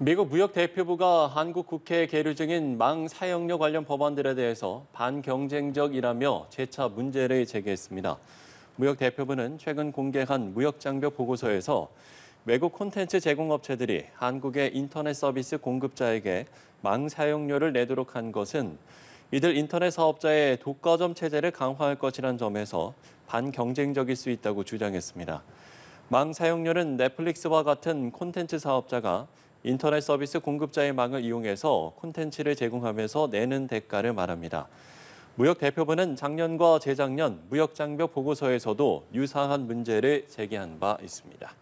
미국 무역대표부가 한국 국회에 계류 중인 망사용료 관련 법안들에 대해서 반경쟁적이라며 재차 문제를 제기했습니다. 무역대표부는 최근 공개한 무역장벽 보고서에서 외국 콘텐츠 제공업체들이 한국의 인터넷 서비스 공급자에게 망 사용료를 내도록 한 것은 이들 인터넷 사업자의 독과점 체제를 강화할 것이란 점에서 반경쟁적일 수 있다고 주장했습니다. 망 사용료는 넷플릭스와 같은 콘텐츠 사업자가 인터넷 서비스 공급자의 망을 이용해서 콘텐츠를 제공하면서 내는 대가를 말합니다. 무역 대표부는 작년과 재작년 무역 장벽 보고서에서도 유사한 문제를 제기한 바 있습니다.